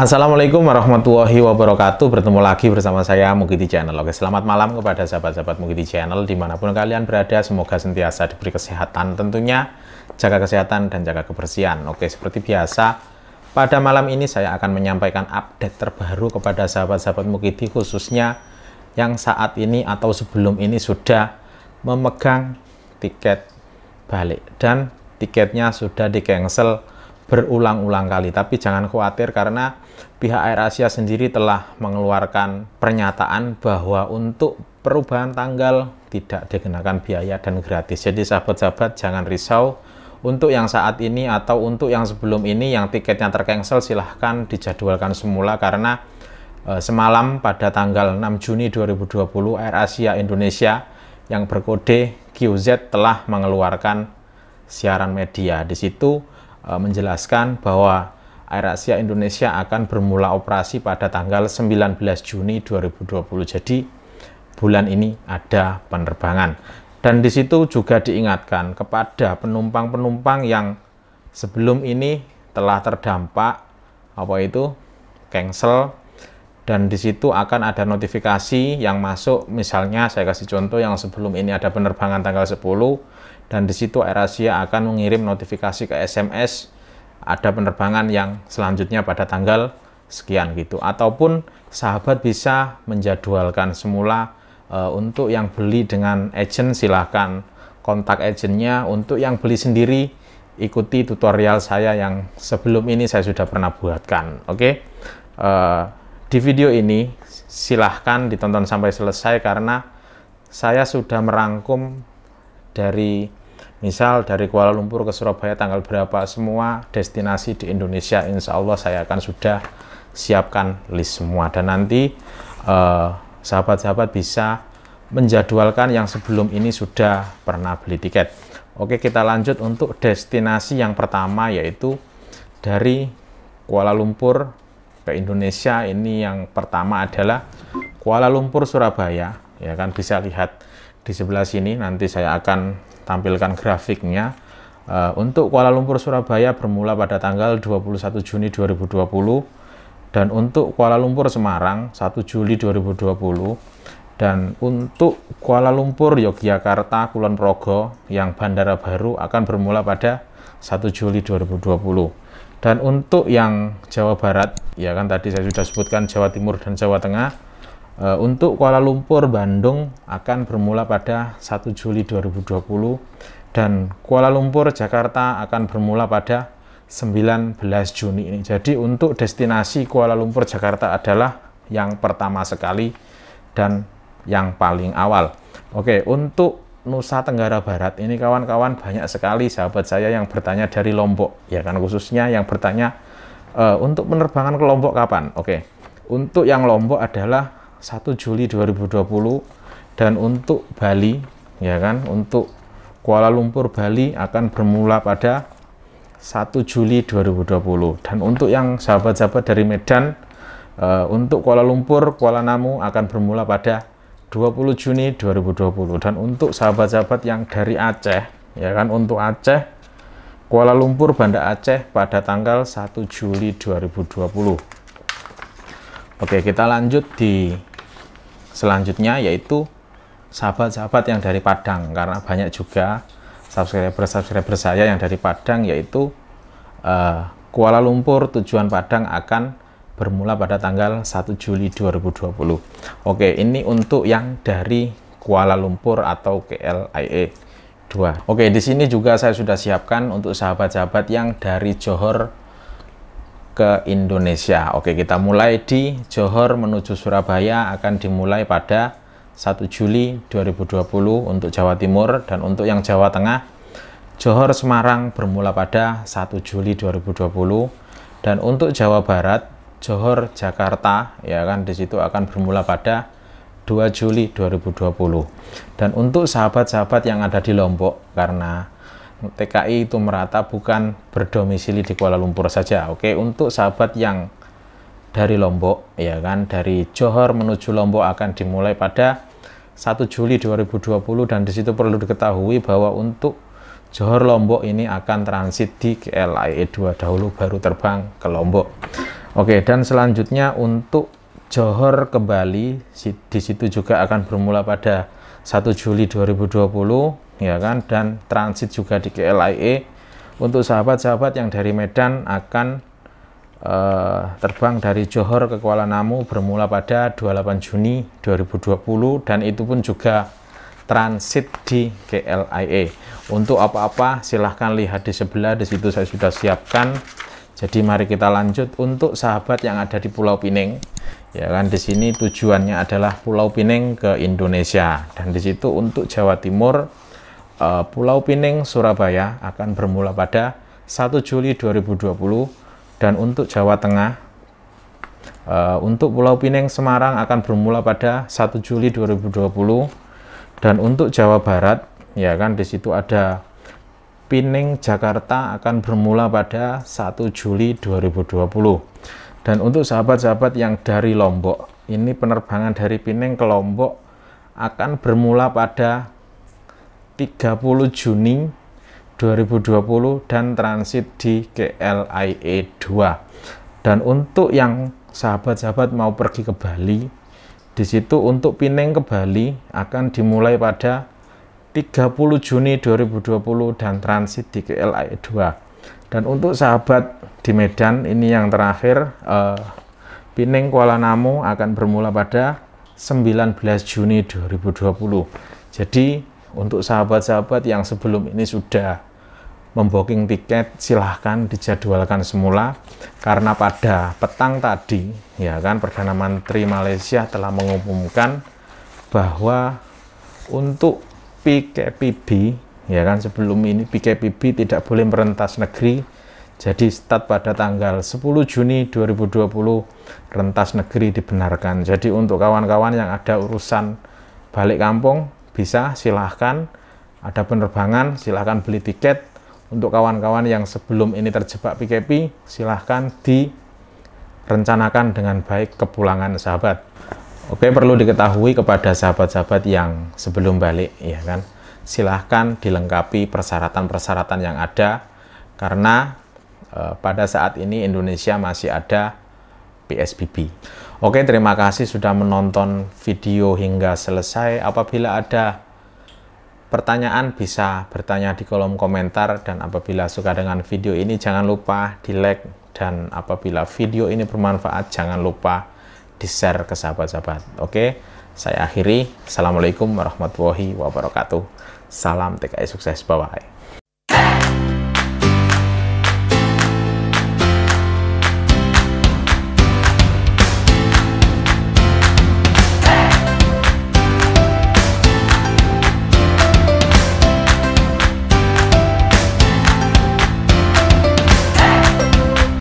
Assalamualaikum warahmatullahi wabarakatuh Bertemu lagi bersama saya Mugiti Channel Oke selamat malam kepada sahabat-sahabat Mugiti Channel Dimanapun kalian berada semoga sentiasa diberi kesehatan Tentunya jaga kesehatan dan jaga kebersihan Oke seperti biasa pada malam ini saya akan menyampaikan update terbaru kepada sahabat-sahabat Mugiti Khususnya yang saat ini atau sebelum ini sudah memegang tiket balik Dan tiketnya sudah di cancel berulang-ulang kali. Tapi jangan khawatir karena pihak Air Asia sendiri telah mengeluarkan pernyataan bahwa untuk perubahan tanggal tidak dikenakan biaya dan gratis. Jadi sahabat-sahabat jangan risau untuk yang saat ini atau untuk yang sebelum ini yang tiketnya terkengsel silahkan dijadwalkan semula karena e, semalam pada tanggal 6 Juni 2020 Air Asia Indonesia yang berkode QZ telah mengeluarkan siaran media. Di situ Eh, menjelaskan bahwa Air Asia Indonesia akan bermula operasi pada tanggal 19 Juni 2020. Jadi bulan ini ada penerbangan. Dan di situ juga diingatkan kepada penumpang-penumpang yang sebelum ini telah terdampak apa itu cancel dan di situ akan ada notifikasi yang masuk misalnya saya kasih contoh yang sebelum ini ada penerbangan tanggal 10 dan di situ Airasia akan mengirim notifikasi ke SMS ada penerbangan yang selanjutnya pada tanggal sekian gitu ataupun sahabat bisa menjadwalkan semula e, untuk yang beli dengan agent silahkan kontak agentnya untuk yang beli sendiri ikuti tutorial saya yang sebelum ini saya sudah pernah buatkan oke okay? Eh, di video ini silahkan ditonton sampai selesai karena saya sudah merangkum dari misal dari Kuala Lumpur ke Surabaya tanggal berapa semua destinasi di Indonesia insya Allah saya akan sudah siapkan list semua dan nanti eh, sahabat-sahabat eh, bisa menjadwalkan yang sebelum ini sudah pernah beli tiket Oke kita lanjut untuk destinasi yang pertama yaitu dari Kuala Lumpur ke Indonesia ini yang pertama adalah Kuala Lumpur Surabaya ya kan bisa lihat di sebelah sini nanti saya akan tampilkan grafiknya uh, untuk Kuala Lumpur Surabaya bermula pada tanggal 21 Juni 2020 dan untuk Kuala Lumpur Semarang 1 Juli 2020 dan untuk Kuala Lumpur Yogyakarta Kulon Progo yang bandara baru akan bermula pada 1 Juli 2020 dan untuk yang Jawa Barat, ya kan tadi saya sudah sebutkan Jawa Timur dan Jawa Tengah, eh, untuk Kuala Lumpur, Bandung akan bermula pada 1 Juli 2020 dan Kuala Lumpur, Jakarta akan bermula pada 19 Juni ini. Jadi untuk destinasi Kuala Lumpur, Jakarta adalah yang pertama sekali dan yang paling awal. Oke, untuk Nusa Tenggara Barat ini kawan-kawan banyak sekali sahabat saya yang bertanya dari Lombok ya kan khususnya yang bertanya e, untuk penerbangan ke Lombok kapan oke untuk yang Lombok adalah 1 Juli 2020 dan untuk Bali ya kan untuk Kuala Lumpur Bali akan bermula pada 1 Juli 2020 dan untuk yang sahabat-sahabat dari Medan e, untuk Kuala Lumpur Kuala Namu akan bermula pada 20 Juni 2020 dan untuk sahabat-sahabat yang dari Aceh ya kan untuk Aceh Kuala Lumpur Banda Aceh pada tanggal 1 Juli 2020 Oke kita lanjut di selanjutnya yaitu sahabat-sahabat yang dari Padang karena banyak juga subscriber-subscriber saya yang dari Padang yaitu uh, Kuala Lumpur tujuan Padang akan bermula pada tanggal 1 Juli 2020. Oke, ini untuk yang dari Kuala Lumpur atau KLIA 2. Oke, di sini juga saya sudah siapkan untuk sahabat-sahabat yang dari Johor ke Indonesia. Oke, kita mulai di Johor menuju Surabaya akan dimulai pada 1 Juli 2020 untuk Jawa Timur dan untuk yang Jawa Tengah Johor Semarang bermula pada 1 Juli 2020 dan untuk Jawa Barat Johor Jakarta ya kan di situ akan bermula pada 2 Juli 2020 dan untuk sahabat-sahabat yang ada di Lombok karena TKI itu merata bukan berdomisili di Kuala Lumpur saja. Oke, untuk sahabat yang dari Lombok, ya kan, dari Johor menuju Lombok akan dimulai pada 1 Juli 2020 dan di situ perlu diketahui bahwa untuk Johor Lombok ini akan transit di KLIA e 2 dahulu baru terbang ke Lombok. Oke, dan selanjutnya untuk Johor ke Bali, di situ juga akan bermula pada 1 Juli 2020, ya kan, dan transit juga di KLIA. E. Untuk sahabat-sahabat yang dari Medan akan eh, terbang dari Johor ke Kuala Namu bermula pada 28 Juni 2020 dan itu pun juga transit di KLIA. E. Untuk apa-apa silahkan lihat di sebelah, di situ saya sudah siapkan jadi mari kita lanjut untuk sahabat yang ada di Pulau Pinang, Ya kan di sini tujuannya adalah Pulau Pinang ke Indonesia dan di situ untuk Jawa Timur eh, Pulau Pinang Surabaya akan bermula pada 1 Juli 2020 dan untuk Jawa Tengah eh, untuk Pulau Pinang Semarang akan bermula pada 1 Juli 2020 dan untuk Jawa Barat ya kan di situ ada Pining Jakarta akan bermula pada 1 Juli 2020. Dan untuk sahabat-sahabat yang dari Lombok, ini penerbangan dari Pining ke Lombok akan bermula pada 30 Juni 2020 dan transit di KLIA e 2. Dan untuk yang sahabat-sahabat mau pergi ke Bali, di situ untuk Pining ke Bali akan dimulai pada 30 Juni 2020 dan transit di KLIA e 2. Dan untuk sahabat di Medan ini yang terakhir uh, Pining Kuala Namu akan bermula pada 19 Juni 2020. Jadi untuk sahabat-sahabat yang sebelum ini sudah memboking tiket silahkan dijadwalkan semula karena pada petang tadi ya kan Perdana Menteri Malaysia telah mengumumkan bahwa untuk PKPB ya kan sebelum ini PKPB tidak boleh merentas negeri jadi start pada tanggal 10 Juni 2020 rentas negeri dibenarkan jadi untuk kawan-kawan yang ada urusan balik kampung bisa silahkan ada penerbangan silahkan beli tiket untuk kawan-kawan yang sebelum ini terjebak PKP silahkan direncanakan dengan baik kepulangan sahabat Oke, perlu diketahui kepada sahabat-sahabat yang sebelum balik, ya kan? Silahkan dilengkapi persyaratan-persyaratan yang ada, karena eh, pada saat ini Indonesia masih ada PSBB. Oke, terima kasih sudah menonton video hingga selesai. Apabila ada pertanyaan, bisa bertanya di kolom komentar. Dan apabila suka dengan video ini, jangan lupa di like. Dan apabila video ini bermanfaat, jangan lupa di-share ke sahabat-sahabat. Oke, saya akhiri. Assalamualaikum warahmatullahi wabarakatuh. Salam TKI e Sukses. Bye-bye.